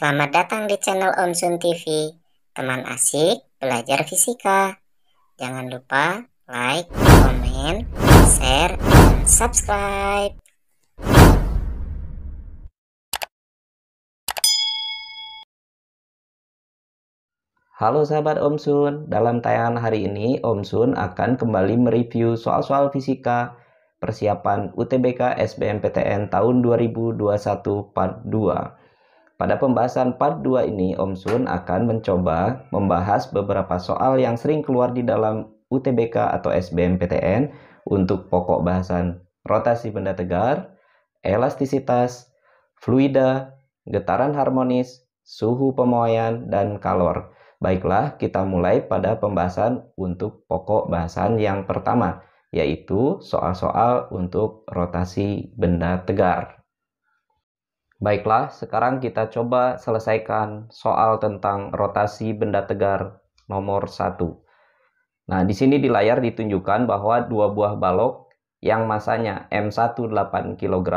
Selamat datang di channel Om Sun TV, teman asik belajar fisika. Jangan lupa like, komen, share, dan subscribe. Halo sahabat Om Sun, dalam tayangan hari ini Om Sun akan kembali mereview soal-soal fisika persiapan UTBK SBMPTN tahun 2021 part 2. Pada pembahasan part 2 ini, Om Sun akan mencoba membahas beberapa soal yang sering keluar di dalam UTBK atau SBMPTN untuk pokok bahasan rotasi benda tegar, elastisitas, fluida, getaran harmonis, suhu pemuaian, dan kalor. Baiklah, kita mulai pada pembahasan untuk pokok bahasan yang pertama, yaitu soal-soal untuk rotasi benda tegar. Baiklah, sekarang kita coba selesaikan soal tentang rotasi benda tegar nomor 1. Nah, di sini di layar ditunjukkan bahwa dua buah balok yang masanya m 1 8 kg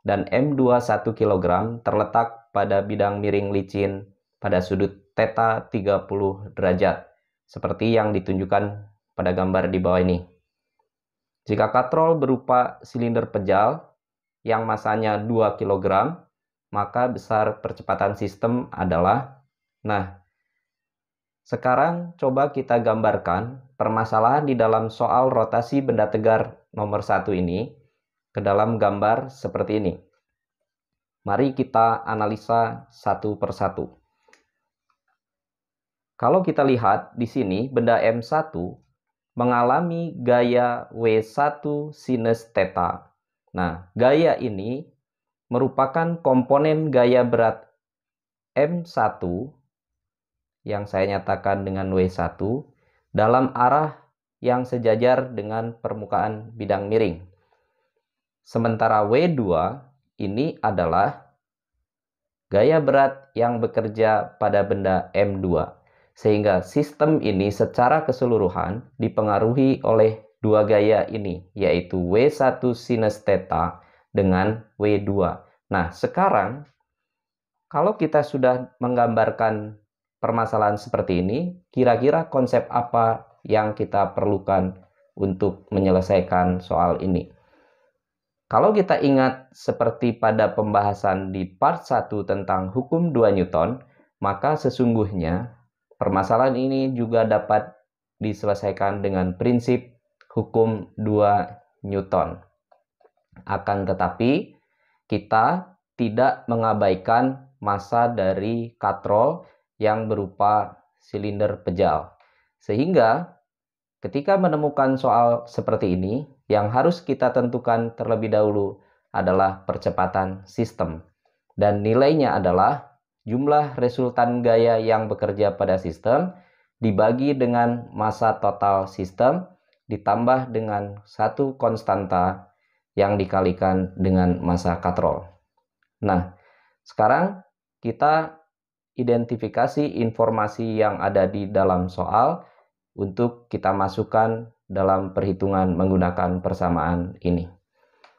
dan m 2 1 kg terletak pada bidang miring licin pada sudut teta 30 derajat, seperti yang ditunjukkan pada gambar di bawah ini. Jika katrol berupa silinder pejal, yang masanya 2 kg, maka besar percepatan sistem adalah Nah, sekarang coba kita gambarkan permasalahan di dalam soal rotasi benda tegar nomor satu ini ke dalam gambar seperti ini. Mari kita analisa satu persatu. Kalau kita lihat di sini, benda M1 mengalami gaya W1 sinus theta Nah, gaya ini merupakan komponen gaya berat M1 yang saya nyatakan dengan W1 dalam arah yang sejajar dengan permukaan bidang miring. Sementara W2 ini adalah gaya berat yang bekerja pada benda M2. Sehingga sistem ini secara keseluruhan dipengaruhi oleh dua gaya ini, yaitu W1 sinus theta dengan W2. Nah, sekarang kalau kita sudah menggambarkan permasalahan seperti ini, kira-kira konsep apa yang kita perlukan untuk menyelesaikan soal ini? Kalau kita ingat seperti pada pembahasan di part 1 tentang hukum 2 Newton, maka sesungguhnya permasalahan ini juga dapat diselesaikan dengan prinsip hukum 2 Newton. Akan tetapi, kita tidak mengabaikan massa dari katrol yang berupa silinder pejal. Sehingga ketika menemukan soal seperti ini, yang harus kita tentukan terlebih dahulu adalah percepatan sistem. Dan nilainya adalah jumlah resultan gaya yang bekerja pada sistem dibagi dengan massa total sistem ditambah dengan satu konstanta yang dikalikan dengan masa katrol. Nah, sekarang kita identifikasi informasi yang ada di dalam soal untuk kita masukkan dalam perhitungan menggunakan persamaan ini.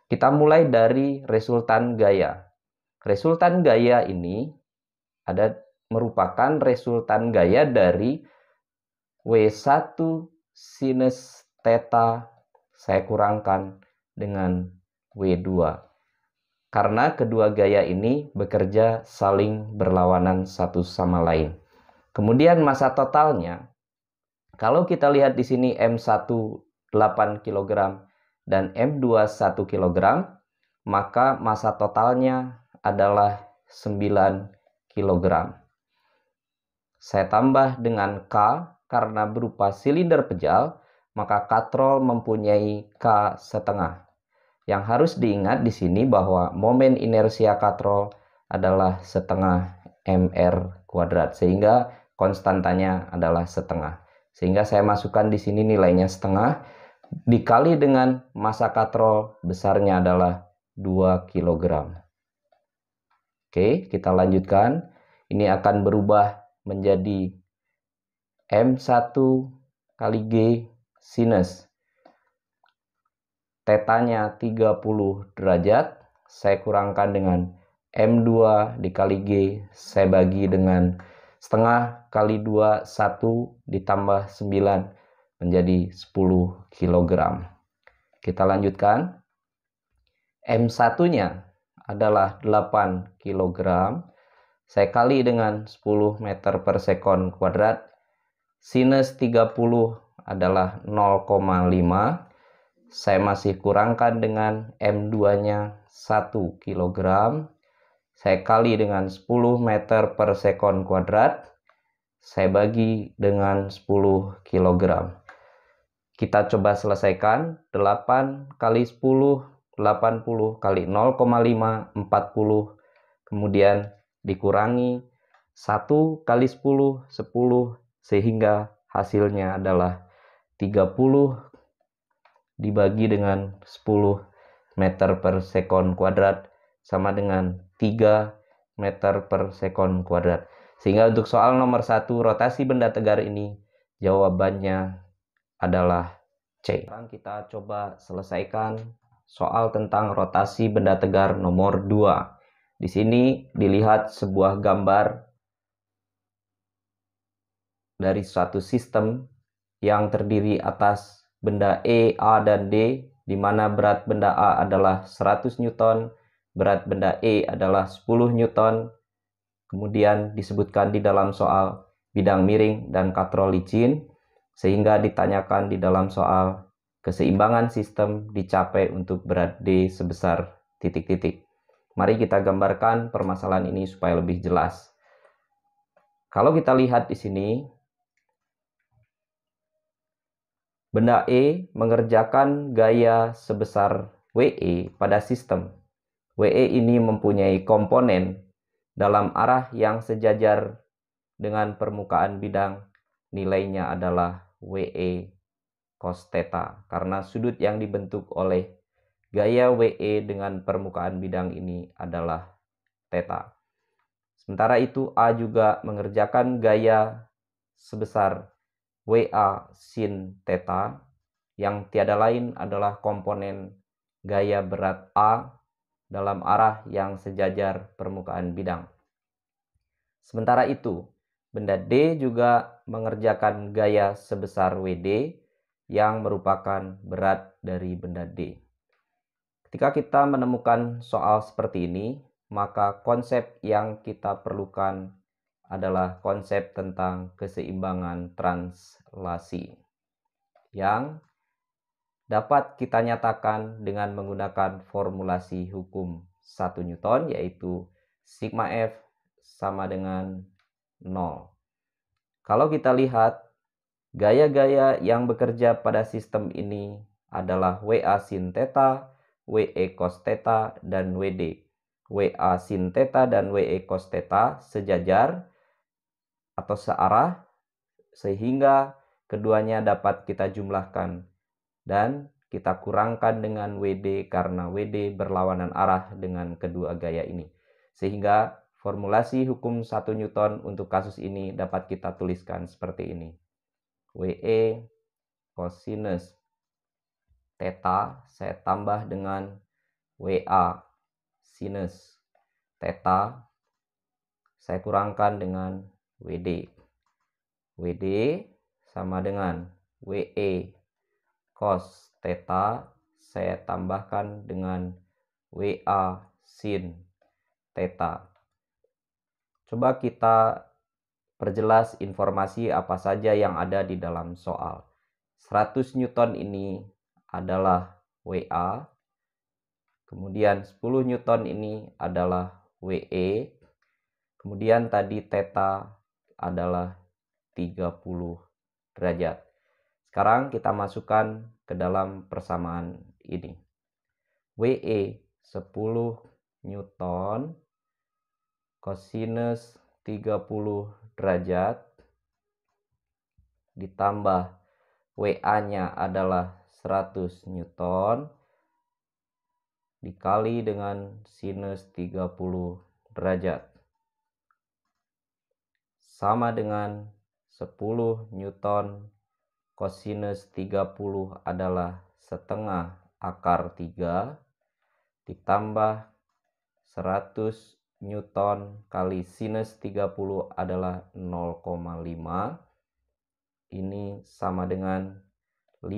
Kita mulai dari resultan gaya. Resultan gaya ini ada merupakan resultan gaya dari W1 sinus Teta saya kurangkan dengan W2. Karena kedua gaya ini bekerja saling berlawanan satu sama lain. Kemudian masa totalnya, kalau kita lihat di sini M1 8 kg dan M2 1 kg, maka masa totalnya adalah 9 kg. Saya tambah dengan K karena berupa silinder pejal, maka katrol mempunyai K setengah. Yang harus diingat di sini bahwa momen inersia katrol adalah setengah mr kuadrat sehingga konstantanya adalah setengah. Sehingga saya masukkan di sini nilainya setengah dikali dengan masa katrol besarnya adalah 2 kg. Oke, kita lanjutkan. Ini akan berubah menjadi M1 kali G sinus. Tetanya 30 derajat, saya kurangkan dengan M2 dikali G, saya bagi dengan setengah kali 2, 1 ditambah 9 menjadi 10 kg. Kita lanjutkan. M1-nya adalah 8 kg. Saya kali dengan 10 meter per sekon kuadrat. Sinus 30 adalah 0,5 saya masih kurangkan dengan M2 nya 1 kg saya kali dengan 10 meter per sekon kuadrat saya bagi dengan 10 kg kita coba selesaikan 8 kali 10 80 kali 0,5 40 kemudian dikurangi 1 kali 10 10 sehingga hasilnya adalah 30 dibagi dengan 10 meter per sekon kuadrat sama dengan 3 meter per sekon kuadrat. Sehingga untuk soal nomor 1 rotasi benda tegar ini jawabannya adalah C. Sekarang kita coba selesaikan soal tentang rotasi benda tegar nomor 2. Di sini dilihat sebuah gambar dari suatu sistem yang terdiri atas benda E, A, dan D, di mana berat benda A adalah 100 Newton, berat benda E adalah 10 Newton, kemudian disebutkan di dalam soal bidang miring dan katrol licin, sehingga ditanyakan di dalam soal keseimbangan sistem dicapai untuk berat D sebesar titik-titik. Mari kita gambarkan permasalahan ini supaya lebih jelas. Kalau kita lihat di sini, Benda E mengerjakan gaya sebesar WE pada sistem. WE ini mempunyai komponen dalam arah yang sejajar dengan permukaan bidang nilainya adalah WE cos theta karena sudut yang dibentuk oleh gaya WE dengan permukaan bidang ini adalah theta. Sementara itu A juga mengerjakan gaya sebesar WA sin theta yang tiada lain adalah komponen gaya berat A dalam arah yang sejajar permukaan bidang. Sementara itu, benda D juga mengerjakan gaya sebesar WD yang merupakan berat dari benda D. Ketika kita menemukan soal seperti ini, maka konsep yang kita perlukan adalah konsep tentang keseimbangan translasi yang dapat kita nyatakan dengan menggunakan formulasi hukum 1 Newton yaitu sigma F sama dengan 0. Kalau kita lihat gaya-gaya yang bekerja pada sistem ini adalah WA sin theta, WE cos theta dan WD. WA sin theta dan WE cos theta sejajar atau searah sehingga keduanya dapat kita jumlahkan dan kita kurangkan dengan WD karena WD berlawanan arah dengan kedua gaya ini. Sehingga formulasi hukum 1 Newton untuk kasus ini dapat kita tuliskan seperti ini. WE cosinus theta saya tambah dengan WA sinus theta saya kurangkan dengan WD. WD sama dengan WE cos theta saya tambahkan dengan WA sin theta. Coba kita perjelas informasi apa saja yang ada di dalam soal. 100 Newton ini adalah WA, kemudian 10 Newton ini adalah WE, kemudian tadi theta adalah 30 derajat. Sekarang kita masukkan ke dalam persamaan ini. WE 10 Newton kosinus 30 derajat ditambah WA-nya adalah 100 Newton dikali dengan sinus 30 derajat sama dengan 10 Newton kosinus 30 adalah setengah akar 3 ditambah 100 Newton kali sinus 30 adalah 0,5 ini sama dengan 5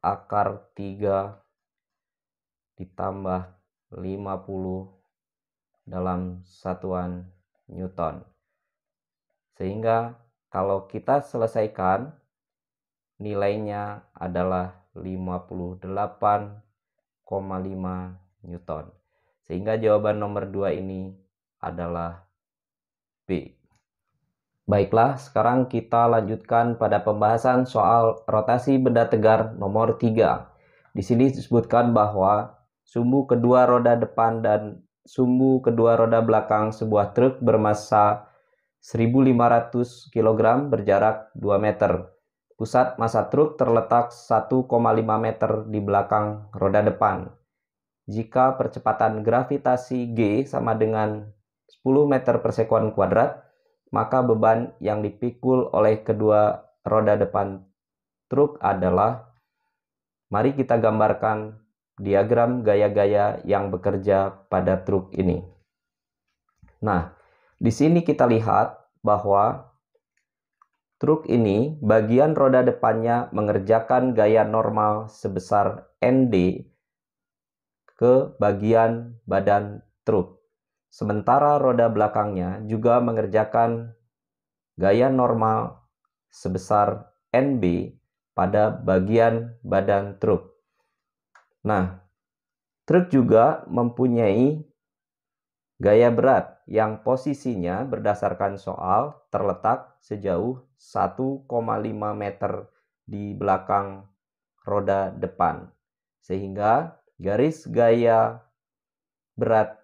akar 3 ditambah 50 dalam satuan Newton. Sehingga kalau kita selesaikan nilainya adalah 58,5 Newton. Sehingga jawaban nomor 2 ini adalah B. Baiklah, sekarang kita lanjutkan pada pembahasan soal rotasi benda tegar nomor 3. Di sini disebutkan bahwa sumbu kedua roda depan dan sumbu kedua roda belakang sebuah truk bermassa 1.500 kg berjarak 2 meter. Pusat massa truk terletak 1,5 meter di belakang roda depan. Jika percepatan gravitasi G sama dengan 10 meter per sekon kuadrat, maka beban yang dipikul oleh kedua roda depan truk adalah Mari kita gambarkan diagram gaya-gaya yang bekerja pada truk ini. Nah, di sini kita lihat bahwa truk ini bagian roda depannya mengerjakan gaya normal sebesar ND ke bagian badan truk. Sementara roda belakangnya juga mengerjakan gaya normal sebesar NB pada bagian badan truk. Nah, truk juga mempunyai Gaya berat yang posisinya berdasarkan soal terletak sejauh 1,5 meter di belakang roda depan. Sehingga garis gaya berat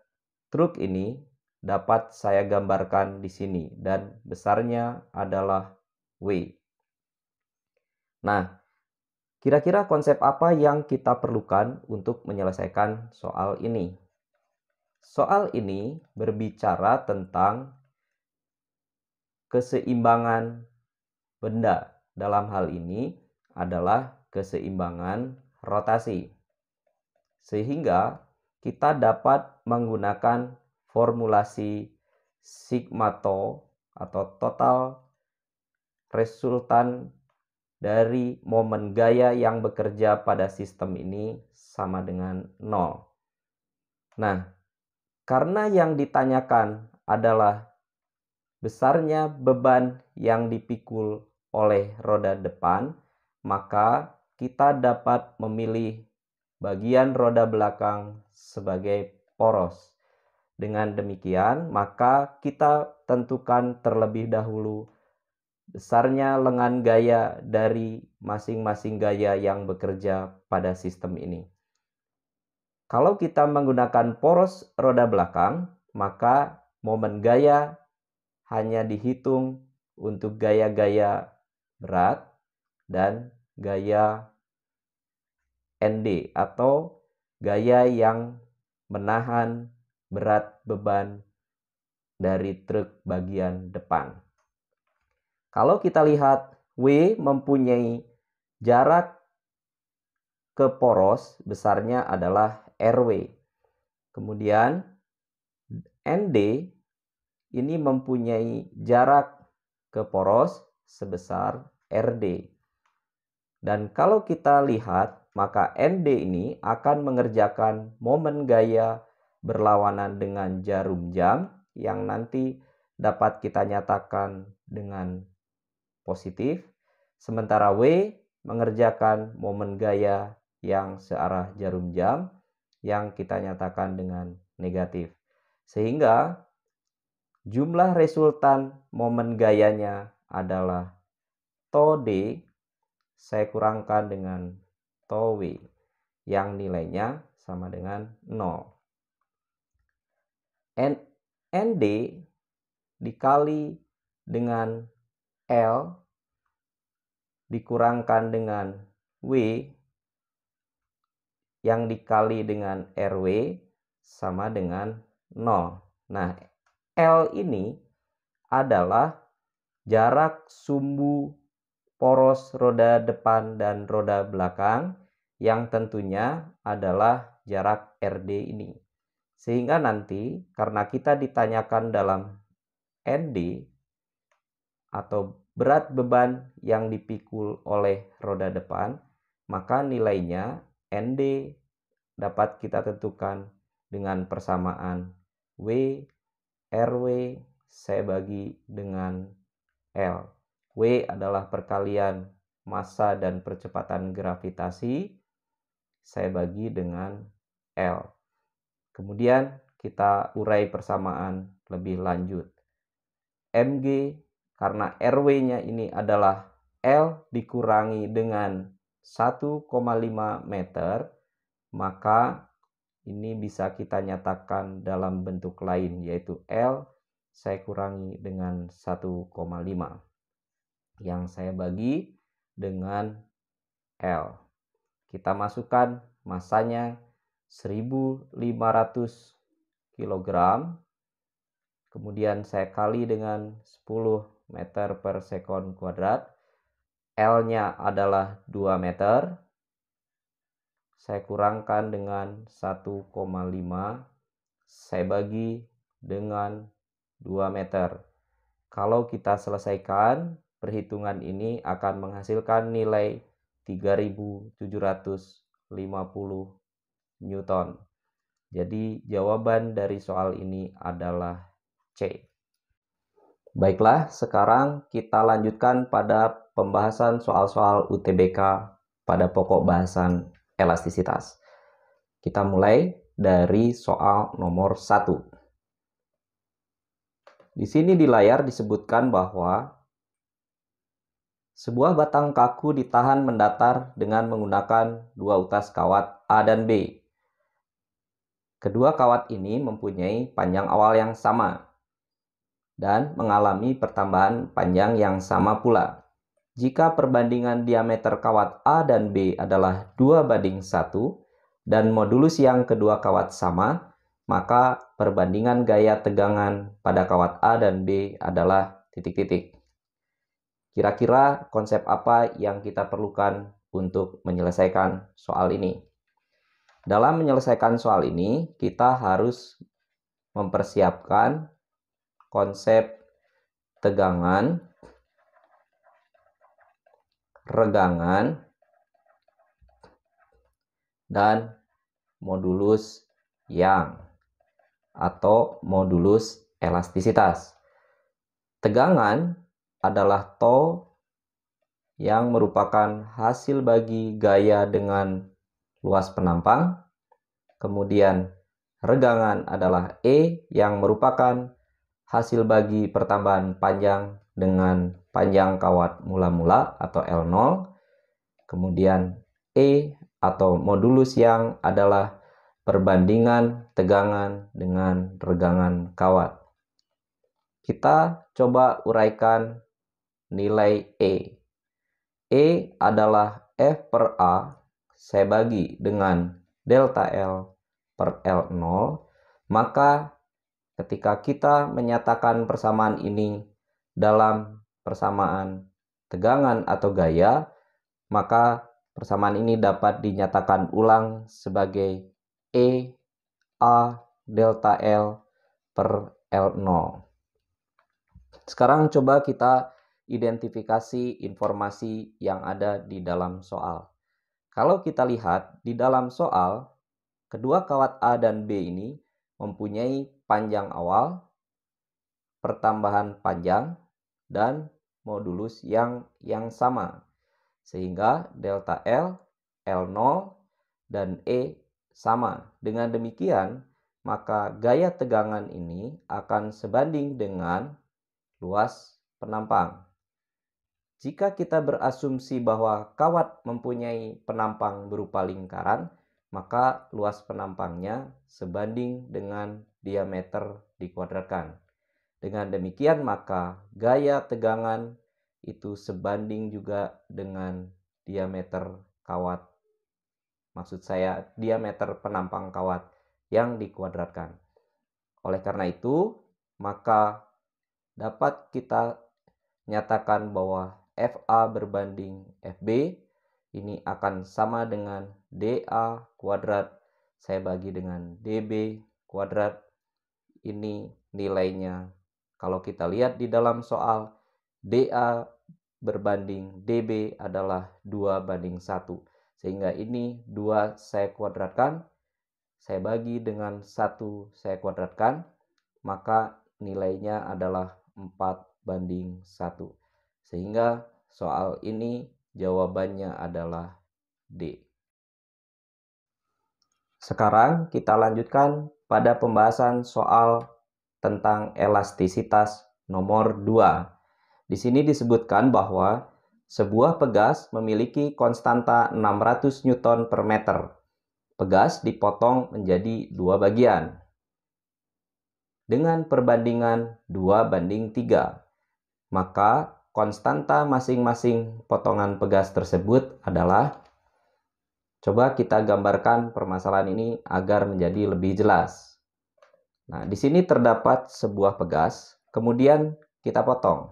truk ini dapat saya gambarkan di sini dan besarnya adalah W. Nah, kira-kira konsep apa yang kita perlukan untuk menyelesaikan soal ini? Soal ini berbicara tentang keseimbangan benda. Dalam hal ini adalah keseimbangan rotasi. Sehingga kita dapat menggunakan formulasi sigma to atau total resultan dari momen gaya yang bekerja pada sistem ini sama dengan 0. Nah, karena yang ditanyakan adalah besarnya beban yang dipikul oleh roda depan, maka kita dapat memilih bagian roda belakang sebagai poros. Dengan demikian, maka kita tentukan terlebih dahulu besarnya lengan gaya dari masing-masing gaya yang bekerja pada sistem ini. Kalau kita menggunakan poros roda belakang, maka momen gaya hanya dihitung untuk gaya-gaya berat dan gaya ND atau gaya yang menahan berat beban dari truk bagian depan. Kalau kita lihat W mempunyai jarak ke poros besarnya adalah RW. Kemudian ND ini mempunyai jarak ke poros sebesar RD. Dan kalau kita lihat, maka ND ini akan mengerjakan momen gaya berlawanan dengan jarum jam yang nanti dapat kita nyatakan dengan positif, sementara W mengerjakan momen gaya yang searah jarum jam yang kita nyatakan dengan negatif. Sehingga jumlah resultan momen gayanya adalah to D saya kurangkan dengan to W yang nilainya sama dengan 0. N ND dikali dengan L dikurangkan dengan W yang dikali dengan RW sama dengan 0. Nah, L ini adalah jarak sumbu poros roda depan dan roda belakang yang tentunya adalah jarak RD ini. Sehingga nanti karena kita ditanyakan dalam ND atau berat beban yang dipikul oleh roda depan, maka nilainya ND dapat kita tentukan dengan persamaan W RW saya bagi dengan L. W adalah perkalian massa dan percepatan gravitasi saya bagi dengan L. Kemudian kita urai persamaan lebih lanjut. MG karena RW-nya ini adalah L dikurangi dengan 1,5 meter, maka ini bisa kita nyatakan dalam bentuk lain yaitu L saya kurangi dengan 1,5 yang saya bagi dengan L. Kita masukkan masanya 1500 kg. Kemudian saya kali dengan 10 meter per sekon kuadrat. L-nya adalah 2 meter. Saya kurangkan dengan 1,5. Saya bagi dengan 2 meter. Kalau kita selesaikan, perhitungan ini akan menghasilkan nilai 3750 Newton. Jadi jawaban dari soal ini adalah C. Baiklah, sekarang kita lanjutkan pada pembahasan soal-soal UTBK pada pokok bahasan elastisitas. Kita mulai dari soal nomor 1. Di sini di layar disebutkan bahwa sebuah batang kaku ditahan mendatar dengan menggunakan dua utas kawat A dan B. Kedua kawat ini mempunyai panjang awal yang sama dan mengalami pertambahan panjang yang sama pula jika perbandingan diameter kawat A dan B adalah 2 banding 1 dan modulus yang kedua kawat sama, maka perbandingan gaya tegangan pada kawat A dan B adalah titik-titik. Kira-kira konsep apa yang kita perlukan untuk menyelesaikan soal ini? Dalam menyelesaikan soal ini, kita harus mempersiapkan konsep tegangan regangan dan modulus yang atau modulus elastisitas. Tegangan adalah tau yang merupakan hasil bagi gaya dengan luas penampang. Kemudian regangan adalah E yang merupakan hasil bagi pertambahan panjang dengan panjang kawat mula-mula atau L0. Kemudian E atau modulus yang adalah perbandingan tegangan dengan regangan kawat. Kita coba uraikan nilai E. E adalah F per A saya bagi dengan delta L per L0, maka ketika kita menyatakan persamaan ini dalam persamaan tegangan atau gaya, maka persamaan ini dapat dinyatakan ulang sebagai E A delta L per L0. Sekarang coba kita identifikasi informasi yang ada di dalam soal. Kalau kita lihat di dalam soal, kedua kawat A dan B ini mempunyai panjang awal, pertambahan panjang, dan modulus yang yang sama. Sehingga delta L, L0, dan E sama. Dengan demikian, maka gaya tegangan ini akan sebanding dengan luas penampang. Jika kita berasumsi bahwa kawat mempunyai penampang berupa lingkaran, maka luas penampangnya sebanding dengan diameter dikuadratkan. Dengan demikian maka gaya tegangan itu sebanding juga dengan diameter kawat. Maksud saya diameter penampang kawat yang dikuadratkan. Oleh karena itu, maka dapat kita nyatakan bahwa FA berbanding FB ini akan sama dengan DA kuadrat saya bagi dengan DB kuadrat ini nilainya kalau kita lihat di dalam soal, DA berbanding DB adalah 2 banding 1. Sehingga ini 2 saya kuadratkan, saya bagi dengan 1 saya kuadratkan, maka nilainya adalah 4 banding 1. Sehingga soal ini jawabannya adalah D. Sekarang kita lanjutkan pada pembahasan soal tentang elastisitas nomor 2. Di sini disebutkan bahwa sebuah pegas memiliki konstanta 600 Newton per meter. Pegas dipotong menjadi dua bagian. Dengan perbandingan 2 banding 3, maka konstanta masing-masing potongan pegas tersebut adalah Coba kita gambarkan permasalahan ini agar menjadi lebih jelas. Nah, di sini terdapat sebuah pegas, kemudian kita potong.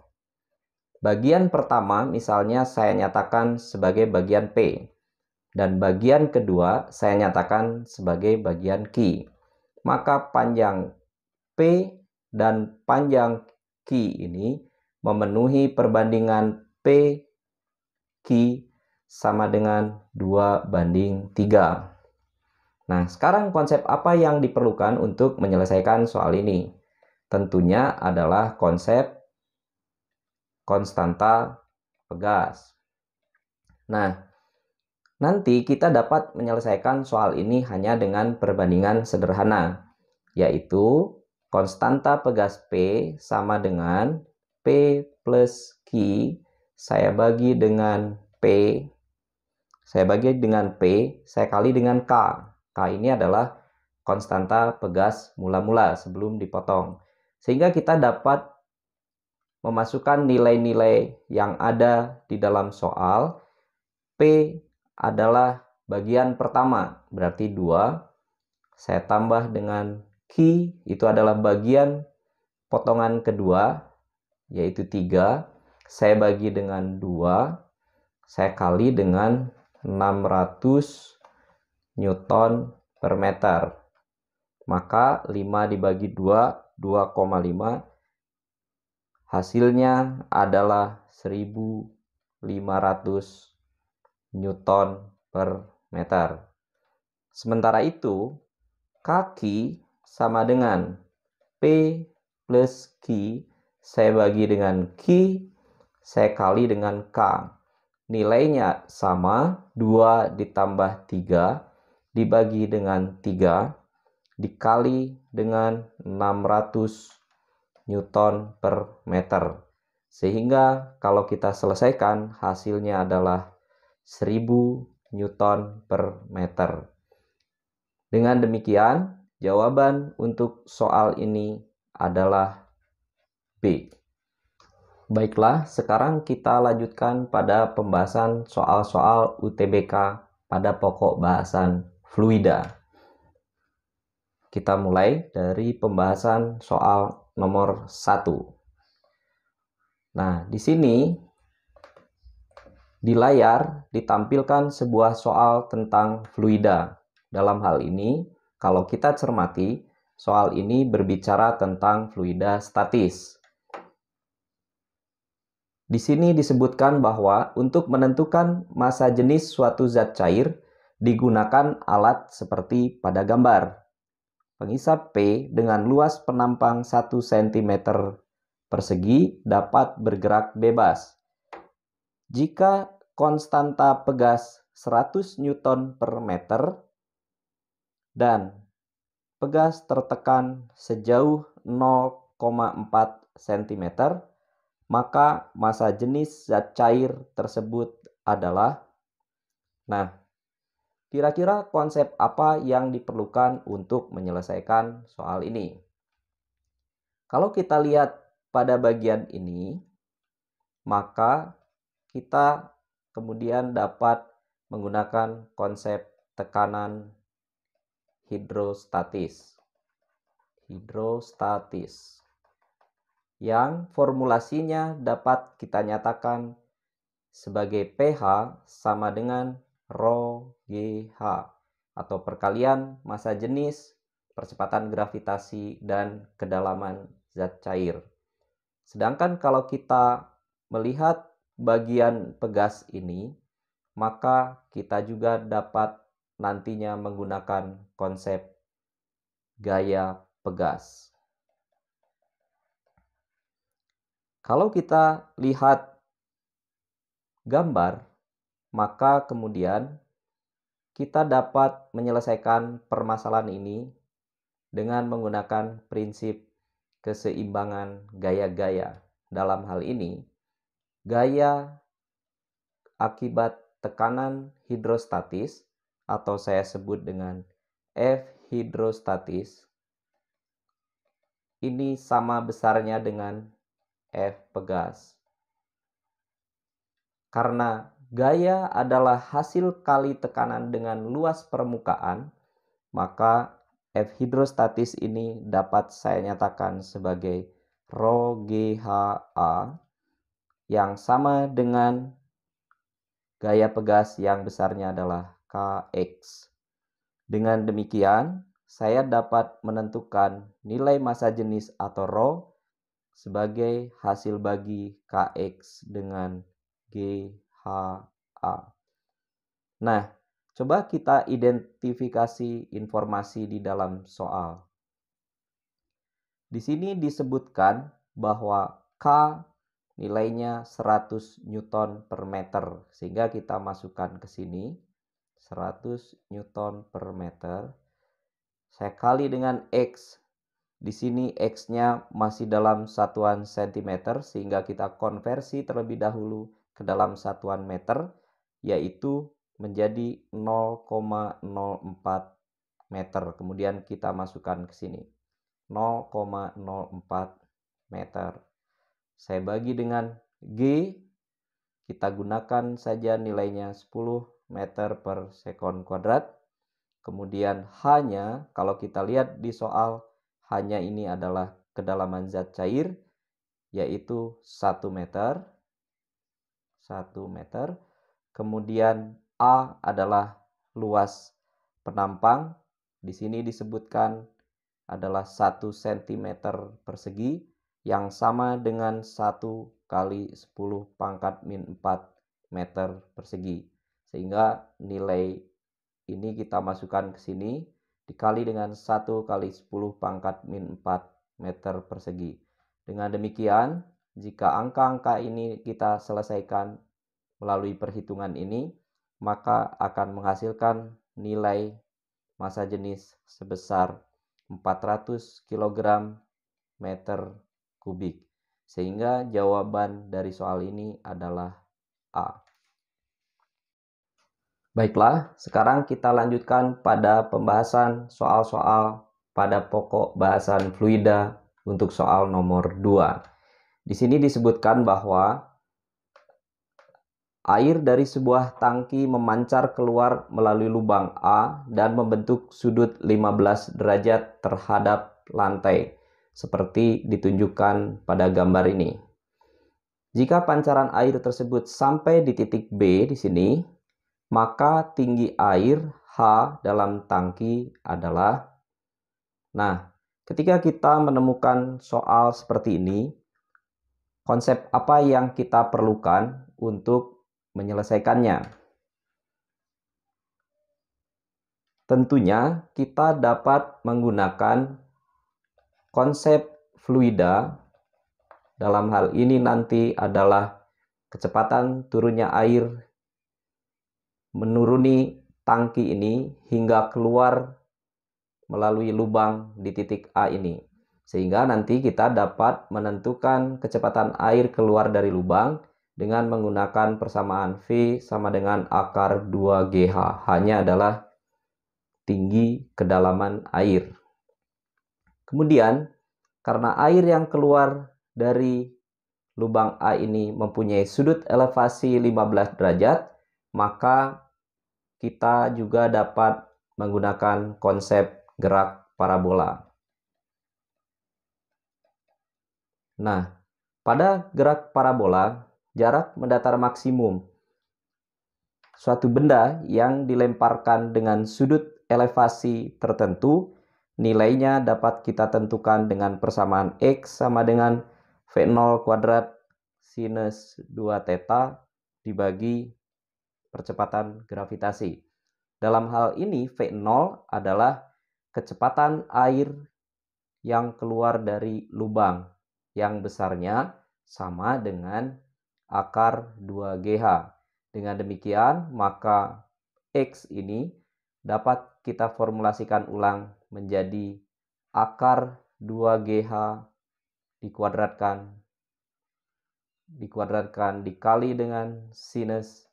Bagian pertama misalnya saya nyatakan sebagai bagian P, dan bagian kedua saya nyatakan sebagai bagian Q. Maka panjang P dan panjang Q ini memenuhi perbandingan P Q sama dengan 2 banding 3. Nah, sekarang konsep apa yang diperlukan untuk menyelesaikan soal ini? Tentunya adalah konsep konstanta pegas. Nah, nanti kita dapat menyelesaikan soal ini hanya dengan perbandingan sederhana, yaitu konstanta pegas P sama dengan P plus Q saya bagi dengan P, saya bagi dengan P, saya kali dengan K. K ini adalah konstanta pegas mula-mula sebelum dipotong. Sehingga kita dapat memasukkan nilai-nilai yang ada di dalam soal. P adalah bagian pertama, berarti 2. Saya tambah dengan Q, itu adalah bagian potongan kedua, yaitu 3. Saya bagi dengan 2. Saya kali dengan 600 Newton per meter. Maka 5 dibagi 2, 2,5. Hasilnya adalah 1500 Newton per meter. Sementara itu, kaki sama dengan P plus Q, saya bagi dengan Q, saya kali dengan K. Nilainya sama, 2 ditambah 3, dibagi dengan 3 dikali dengan 600 Newton per meter. Sehingga kalau kita selesaikan hasilnya adalah 1000 Newton per meter. Dengan demikian, jawaban untuk soal ini adalah B. Baiklah, sekarang kita lanjutkan pada pembahasan soal-soal UTBK pada pokok bahasan fluida. Kita mulai dari pembahasan soal nomor satu. Nah, di sini di layar ditampilkan sebuah soal tentang fluida. Dalam hal ini, kalau kita cermati, soal ini berbicara tentang fluida statis. Di sini disebutkan bahwa untuk menentukan massa jenis suatu zat cair, digunakan alat seperti pada gambar. Pengisap P dengan luas penampang 1 cm persegi dapat bergerak bebas. Jika konstanta pegas 100 Newton per meter dan pegas tertekan sejauh 0,4 cm, maka masa jenis zat cair tersebut adalah Nah, Kira-kira konsep apa yang diperlukan untuk menyelesaikan soal ini? Kalau kita lihat pada bagian ini, maka kita kemudian dapat menggunakan konsep tekanan hidrostatis. Hidrostatis yang formulasinya dapat kita nyatakan sebagai pH sama dengan Rho GH atau perkalian massa jenis, percepatan gravitasi, dan kedalaman zat cair. Sedangkan kalau kita melihat bagian pegas ini, maka kita juga dapat nantinya menggunakan konsep gaya pegas. Kalau kita lihat gambar maka kemudian kita dapat menyelesaikan permasalahan ini dengan menggunakan prinsip keseimbangan gaya-gaya. Dalam hal ini, gaya akibat tekanan hidrostatis atau saya sebut dengan F hidrostatis ini sama besarnya dengan F pegas. Karena gaya adalah hasil kali tekanan dengan luas permukaan, maka F hidrostatis ini dapat saya nyatakan sebagai Rho GHA yang sama dengan gaya pegas yang besarnya adalah KX. Dengan demikian, saya dapat menentukan nilai massa jenis atau Rho sebagai hasil bagi KX dengan G HA. Nah, coba kita identifikasi informasi di dalam soal. Di sini disebutkan bahwa K nilainya 100 Newton per meter. Sehingga kita masukkan ke sini 100 Newton per meter. Saya kali dengan X. Di sini X-nya masih dalam satuan sentimeter sehingga kita konversi terlebih dahulu ke dalam satuan meter yaitu menjadi 0,04 meter. Kemudian kita masukkan ke sini. 0,04 meter. Saya bagi dengan G. Kita gunakan saja nilainya 10 meter per sekon kuadrat. Kemudian hanya kalau kita lihat di soal, hanya ini adalah kedalaman zat cair, yaitu 1 meter. 1 meter. Kemudian A adalah luas penampang. Di sini disebutkan adalah 1 cm persegi yang sama dengan 1 kali 10 pangkat min 4 meter persegi. Sehingga nilai ini kita masukkan ke sini dikali dengan 1 kali 10 pangkat min 4 meter persegi. Dengan demikian, jika angka-angka ini kita selesaikan melalui perhitungan ini, maka akan menghasilkan nilai massa jenis sebesar 400 kg meter kubik. Sehingga jawaban dari soal ini adalah A. Baiklah, sekarang kita lanjutkan pada pembahasan soal-soal pada pokok bahasan fluida untuk soal nomor 2. Di sini disebutkan bahwa air dari sebuah tangki memancar keluar melalui lubang A dan membentuk sudut 15 derajat terhadap lantai, seperti ditunjukkan pada gambar ini. Jika pancaran air tersebut sampai di titik B di sini, maka tinggi air H dalam tangki adalah Nah, ketika kita menemukan soal seperti ini, konsep apa yang kita perlukan untuk menyelesaikannya. Tentunya kita dapat menggunakan konsep fluida dalam hal ini nanti adalah kecepatan turunnya air menuruni tangki ini hingga keluar melalui lubang di titik A ini sehingga nanti kita dapat menentukan kecepatan air keluar dari lubang dengan menggunakan persamaan V sama dengan akar 2GH. Hanya adalah tinggi kedalaman air. Kemudian, karena air yang keluar dari lubang A ini mempunyai sudut elevasi 15 derajat, maka kita juga dapat menggunakan konsep gerak parabola. Nah, pada gerak parabola, jarak mendatar maksimum suatu benda yang dilemparkan dengan sudut elevasi tertentu, nilainya dapat kita tentukan dengan persamaan X sama dengan V0 kuadrat sinus 2 theta dibagi percepatan gravitasi. Dalam hal ini V0 adalah kecepatan air yang keluar dari lubang yang besarnya sama dengan akar 2GH. Dengan demikian, maka X ini dapat kita formulasikan ulang menjadi akar 2GH dikuadratkan dikuadratkan dikali dengan sinus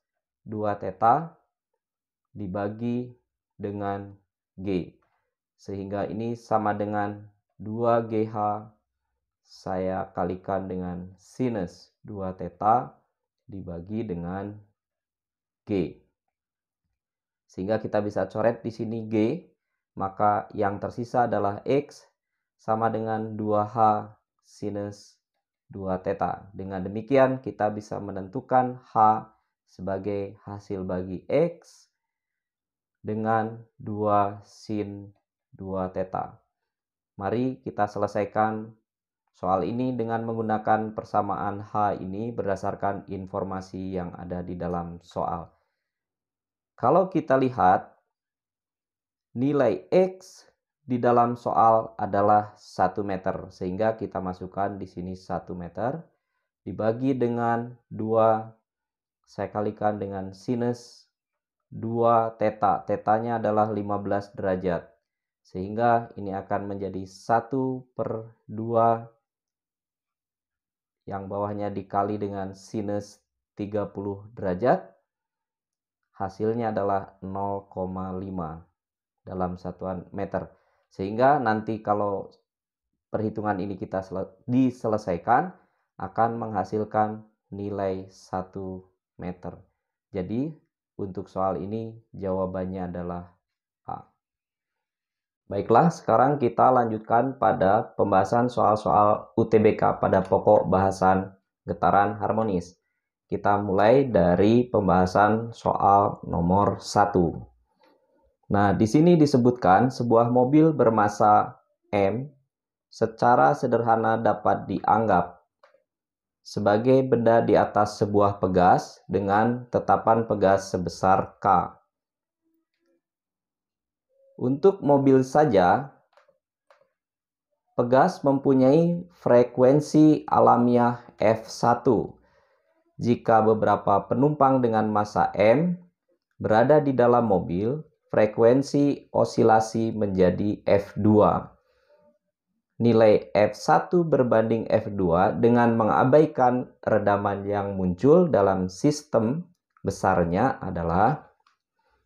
2 teta dibagi dengan G. Sehingga ini sama dengan 2GH saya kalikan dengan sinus 2 theta dibagi dengan G. Sehingga kita bisa coret di sini G, maka yang tersisa adalah X sama dengan 2H sinus 2 theta. Dengan demikian kita bisa menentukan H sebagai hasil bagi X dengan 2 sin 2 theta. Mari kita selesaikan Soal ini dengan menggunakan persamaan H ini berdasarkan informasi yang ada di dalam soal. Kalau kita lihat, nilai X di dalam soal adalah 1 meter. Sehingga kita masukkan di sini 1 meter. Dibagi dengan 2, saya kalikan dengan sinus 2 teta, Tetanya adalah 15 derajat. Sehingga ini akan menjadi 1 per 2 yang bawahnya dikali dengan sinus 30 derajat, hasilnya adalah 0,5 dalam satuan meter. Sehingga nanti kalau perhitungan ini kita diselesaikan akan menghasilkan nilai 1 meter. Jadi untuk soal ini jawabannya adalah Baiklah, sekarang kita lanjutkan pada pembahasan soal-soal UTBK pada pokok bahasan getaran harmonis. Kita mulai dari pembahasan soal nomor 1. Nah, di sini disebutkan sebuah mobil bermassa M secara sederhana dapat dianggap sebagai benda di atas sebuah pegas dengan tetapan pegas sebesar K untuk mobil saja, pegas mempunyai frekuensi alamiah F1. Jika beberapa penumpang dengan massa M berada di dalam mobil, frekuensi osilasi menjadi F2. Nilai F1 berbanding F2 dengan mengabaikan redaman yang muncul dalam sistem besarnya adalah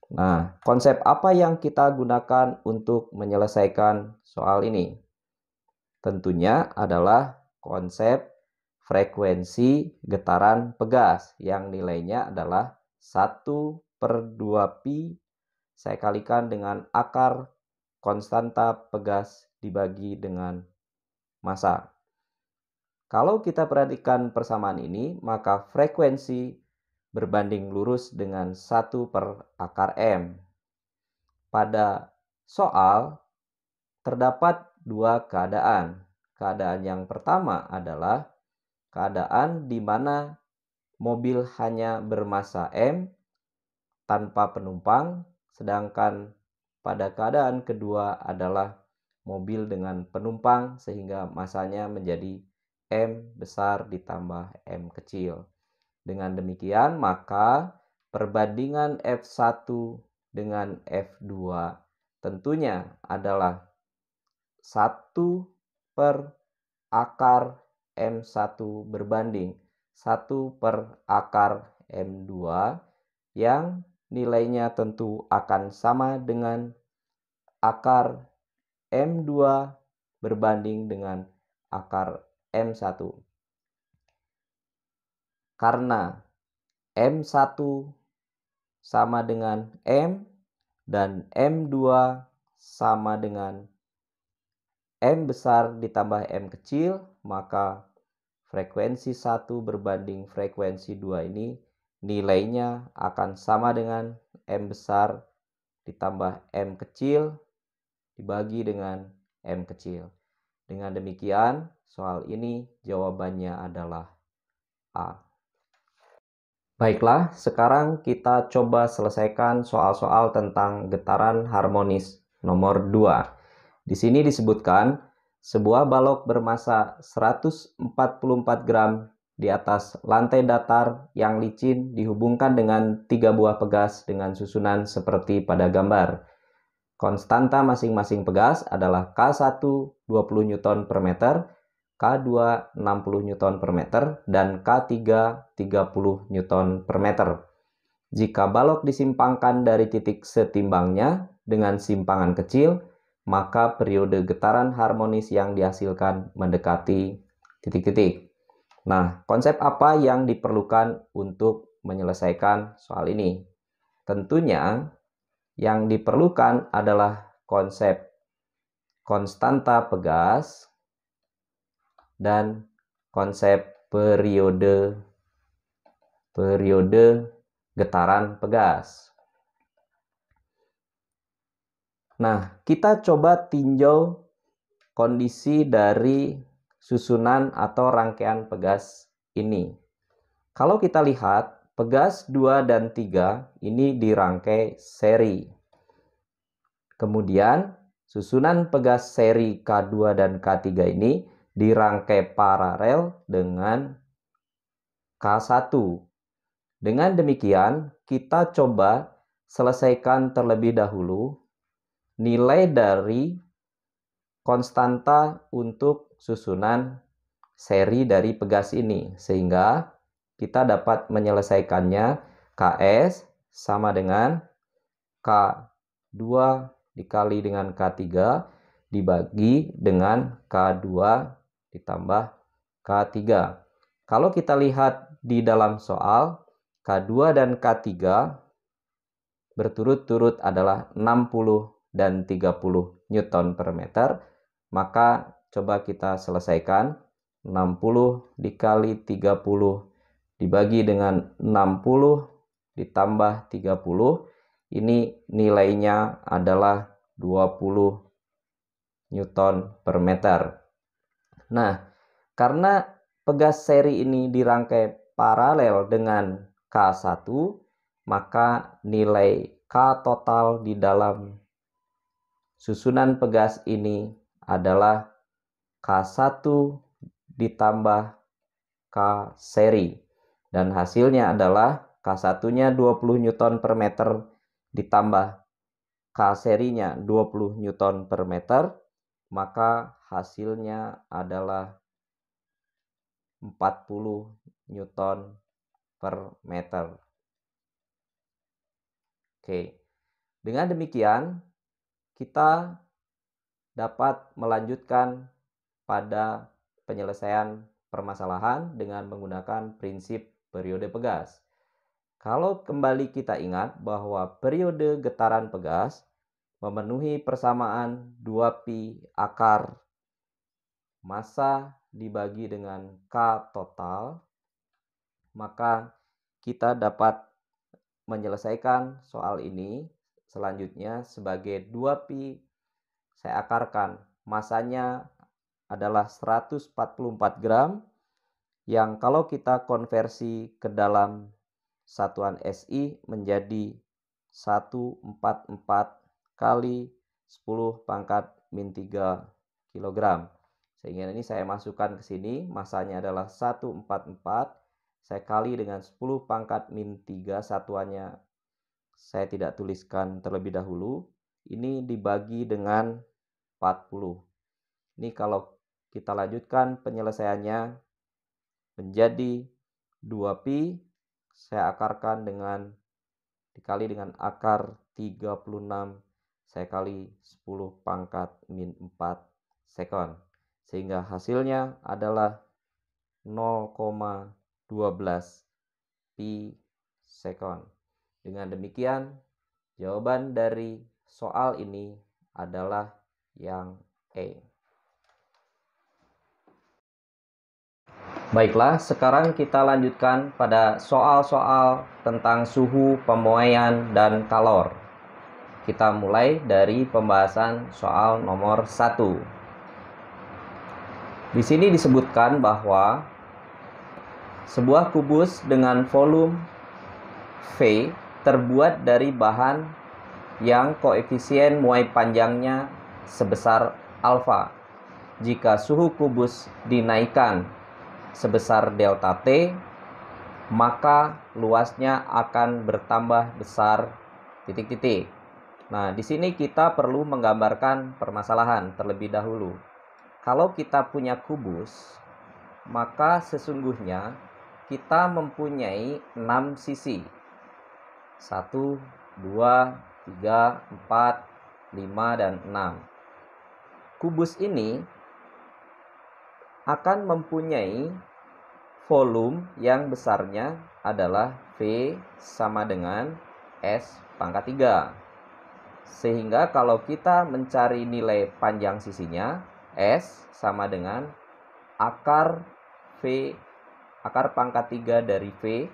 Nah, konsep apa yang kita gunakan untuk menyelesaikan soal ini? Tentunya adalah konsep frekuensi getaran pegas yang nilainya adalah 1 per 2pi saya kalikan dengan akar konstanta pegas dibagi dengan massa. Kalau kita perhatikan persamaan ini, maka frekuensi berbanding lurus dengan 1 per akar M. Pada soal, terdapat dua keadaan. Keadaan yang pertama adalah keadaan di mana mobil hanya bermassa M tanpa penumpang, sedangkan pada keadaan kedua adalah mobil dengan penumpang sehingga masanya menjadi M besar ditambah M kecil. Dengan demikian, maka perbandingan F1 dengan F2 tentunya adalah 1 per akar M1 berbanding 1 per akar M2 yang nilainya tentu akan sama dengan akar M2 berbanding dengan akar M1 karena M1 sama dengan M dan M2 sama dengan M besar ditambah M kecil, maka frekuensi 1 berbanding frekuensi 2 ini nilainya akan sama dengan M besar ditambah M kecil dibagi dengan M kecil. Dengan demikian, soal ini jawabannya adalah A. Baiklah, sekarang kita coba selesaikan soal-soal tentang getaran harmonis nomor 2. Di sini disebutkan sebuah balok bermassa 144 gram di atas lantai datar yang licin dihubungkan dengan tiga buah pegas dengan susunan seperti pada gambar. Konstanta masing-masing pegas adalah K1 20 Newton per meter, K2 60 Newton per meter, dan K3 30 Newton per meter. Jika balok disimpangkan dari titik setimbangnya dengan simpangan kecil, maka periode getaran harmonis yang dihasilkan mendekati titik-titik. Nah, konsep apa yang diperlukan untuk menyelesaikan soal ini? Tentunya yang diperlukan adalah konsep konstanta pegas, dan konsep periode periode getaran pegas. Nah, kita coba tinjau kondisi dari susunan atau rangkaian pegas ini. Kalau kita lihat, pegas 2 dan 3 ini dirangkai seri. Kemudian, susunan pegas seri K2 dan K3 ini dirangkai paralel dengan K1. Dengan demikian, kita coba selesaikan terlebih dahulu nilai dari konstanta untuk susunan seri dari pegas ini sehingga kita dapat menyelesaikannya KS sama dengan K2 dikali dengan K3 dibagi dengan K2 ditambah K3. Kalau kita lihat di dalam soal, K2 dan K3 berturut-turut adalah 60 dan 30 Newton per meter. Maka coba kita selesaikan. 60 dikali 30 dibagi dengan 60 ditambah 30. Ini nilainya adalah 20 Newton per meter. Nah, karena pegas seri ini dirangkai paralel dengan K1, maka nilai K total di dalam susunan pegas ini adalah K1 ditambah K seri. Dan hasilnya adalah K1-nya 20 Newton per meter ditambah K serinya 20 Newton per meter maka hasilnya adalah 40 Newton per meter. Oke, dengan demikian kita dapat melanjutkan pada penyelesaian permasalahan dengan menggunakan prinsip periode pegas. Kalau kembali kita ingat bahwa periode getaran pegas memenuhi persamaan 2pi akar masa dibagi dengan K total, maka kita dapat menyelesaikan soal ini selanjutnya sebagai 2pi saya akarkan. Masanya adalah 144 gram yang kalau kita konversi ke dalam satuan SI menjadi 144 kali 10 pangkat min 3 kg. Sehingga ini saya masukkan ke sini, masanya adalah 144. Saya kali dengan 10 pangkat min 3 satuannya saya tidak tuliskan terlebih dahulu. Ini dibagi dengan 40. Ini kalau kita lanjutkan penyelesaiannya menjadi 2pi saya akarkan dengan dikali dengan akar 36 saya kali 10 pangkat min 4 sekon. Sehingga hasilnya adalah 0,12 pi sekon. Dengan demikian, jawaban dari soal ini adalah yang E. Baiklah, sekarang kita lanjutkan pada soal-soal tentang suhu, pemuaian, dan kalor kita mulai dari pembahasan soal nomor 1. Di sini disebutkan bahwa sebuah kubus dengan volume V terbuat dari bahan yang koefisien muai panjangnya sebesar alfa. Jika suhu kubus dinaikkan sebesar delta T, maka luasnya akan bertambah besar titik-titik. Nah, di sini kita perlu menggambarkan permasalahan terlebih dahulu. Kalau kita punya kubus, maka sesungguhnya kita mempunyai 6 sisi. 1, 2, 3, 4, 5, dan 6. Kubus ini akan mempunyai volume yang besarnya adalah V sama dengan S pangkat 3. Sehingga kalau kita mencari nilai panjang sisinya, S sama dengan akar V, akar pangkat 3 dari V,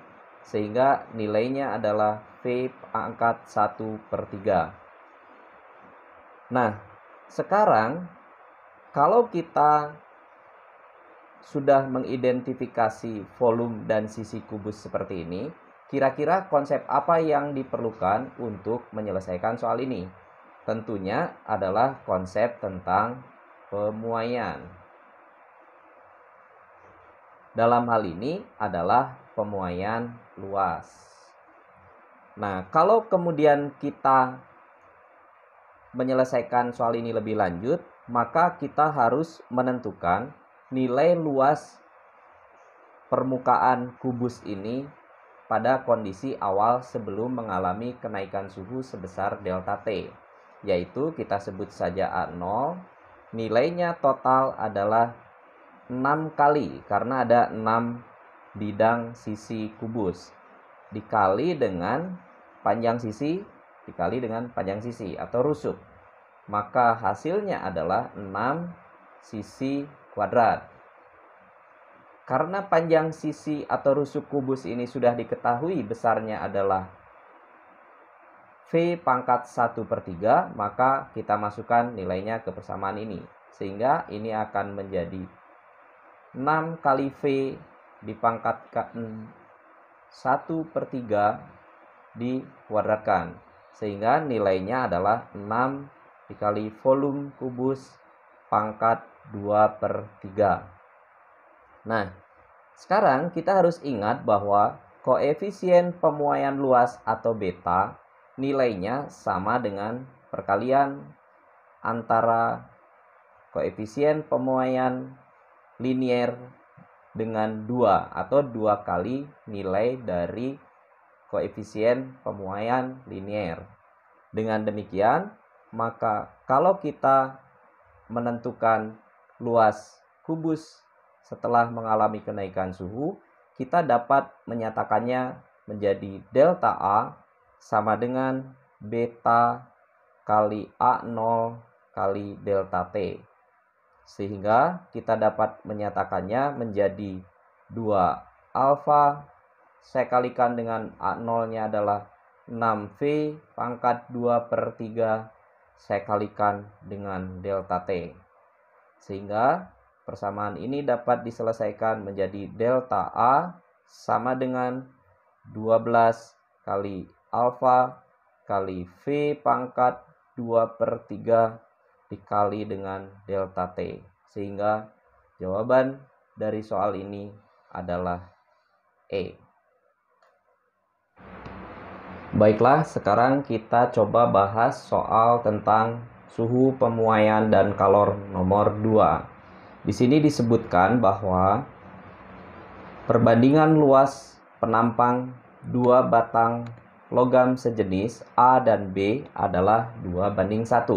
sehingga nilainya adalah V pangkat 1 per 3. Nah, sekarang kalau kita sudah mengidentifikasi volume dan sisi kubus seperti ini, Kira-kira konsep apa yang diperlukan untuk menyelesaikan soal ini? Tentunya adalah konsep tentang pemuaian. Dalam hal ini adalah pemuaian luas. Nah, kalau kemudian kita menyelesaikan soal ini lebih lanjut, maka kita harus menentukan nilai luas permukaan kubus ini pada kondisi awal sebelum mengalami kenaikan suhu sebesar delta T, yaitu kita sebut saja A0, nilainya total adalah 6 kali karena ada 6 bidang sisi kubus dikali dengan panjang sisi dikali dengan panjang sisi atau rusuk. Maka hasilnya adalah 6 sisi kuadrat. Karena panjang sisi atau rusuk kubus ini sudah diketahui besarnya adalah V pangkat 1 per 3, maka kita masukkan nilainya ke persamaan ini. Sehingga ini akan menjadi 6 kali V dipangkat 1 per 3 dikuadratkan. Sehingga nilainya adalah 6 dikali volume kubus pangkat 2 per 3. Nah, sekarang kita harus ingat bahwa koefisien pemuaian luas atau beta nilainya sama dengan perkalian antara koefisien pemuaian linier dengan 2 atau 2 kali nilai dari koefisien pemuaian linier. Dengan demikian, maka kalau kita menentukan luas kubus setelah mengalami kenaikan suhu, kita dapat menyatakannya menjadi delta A sama dengan beta kali A0 kali delta T. Sehingga kita dapat menyatakannya menjadi 2 alfa saya kalikan dengan A0-nya adalah 6V pangkat 2 per 3 saya kalikan dengan delta T. Sehingga Persamaan ini dapat diselesaikan menjadi delta A sama dengan 12 kali alfa kali V pangkat 2 per 3 dikali dengan delta T. Sehingga jawaban dari soal ini adalah E. Baiklah, sekarang kita coba bahas soal tentang suhu pemuaian dan kalor nomor 2. Di sini disebutkan bahwa perbandingan luas penampang dua batang logam sejenis A dan B adalah 2 banding 1.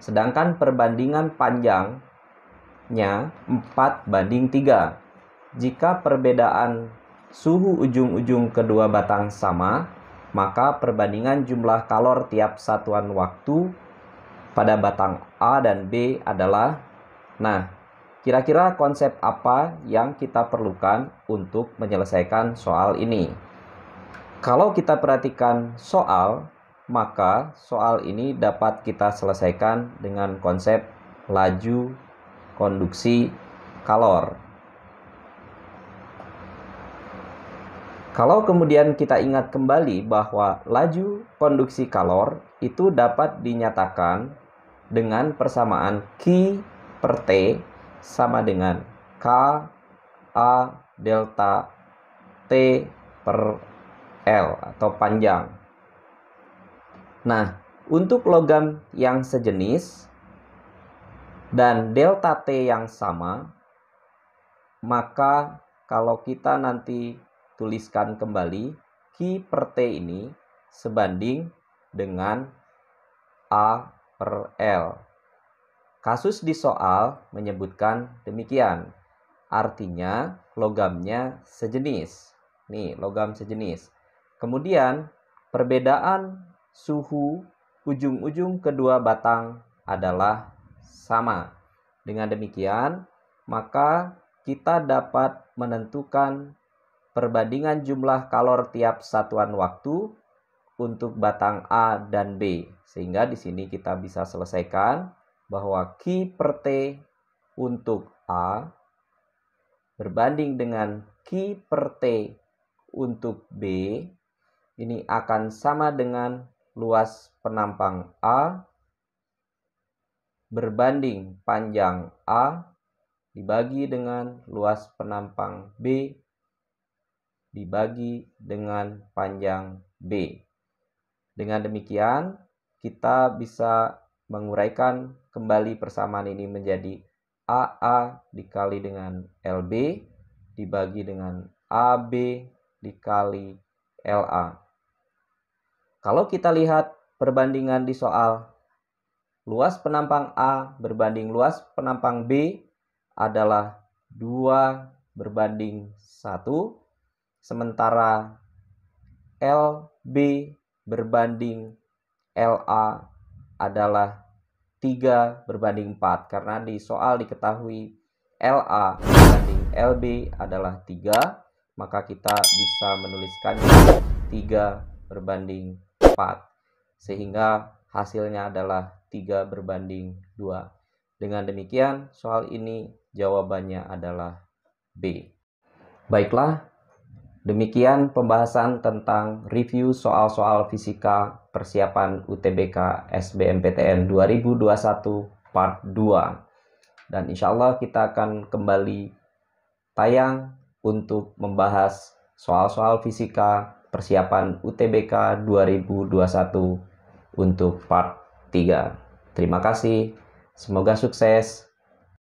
Sedangkan perbandingan panjangnya 4 banding 3. Jika perbedaan suhu ujung-ujung kedua batang sama, maka perbandingan jumlah kalor tiap satuan waktu pada batang A dan B adalah Nah, Kira-kira konsep apa yang kita perlukan untuk menyelesaikan soal ini? Kalau kita perhatikan soal, maka soal ini dapat kita selesaikan dengan konsep laju konduksi kalor. Kalau kemudian kita ingat kembali bahwa laju konduksi kalor itu dapat dinyatakan dengan persamaan Q per T sama dengan K A delta T per L atau panjang. Nah, untuk logam yang sejenis dan delta T yang sama, maka kalau kita nanti tuliskan kembali, Q per T ini sebanding dengan A per L. Kasus di soal menyebutkan demikian. Artinya logamnya sejenis. Nih, logam sejenis. Kemudian perbedaan suhu ujung-ujung kedua batang adalah sama. Dengan demikian, maka kita dapat menentukan perbandingan jumlah kalor tiap satuan waktu untuk batang A dan B. Sehingga di sini kita bisa selesaikan bahwa Q per T untuk A berbanding dengan Q per T untuk B ini akan sama dengan luas penampang A berbanding panjang A dibagi dengan luas penampang B dibagi dengan panjang B. Dengan demikian, kita bisa menguraikan Kembali persamaan ini menjadi AA dikali dengan LB dibagi dengan AB dikali LA. Kalau kita lihat perbandingan di soal, luas penampang A berbanding luas penampang B adalah 2 berbanding 1, sementara LB berbanding LA adalah 3 berbanding 4 karena di soal diketahui LA berbanding LB adalah 3 maka kita bisa menuliskannya 3 berbanding 4 sehingga hasilnya adalah 3 berbanding 2 dengan demikian soal ini jawabannya adalah B Baiklah, Demikian pembahasan tentang review soal-soal fisika persiapan UTBK SBMPTN 2021 part 2. Dan insya Allah kita akan kembali tayang untuk membahas soal-soal fisika persiapan UTBK 2021 untuk part 3. Terima kasih, semoga sukses.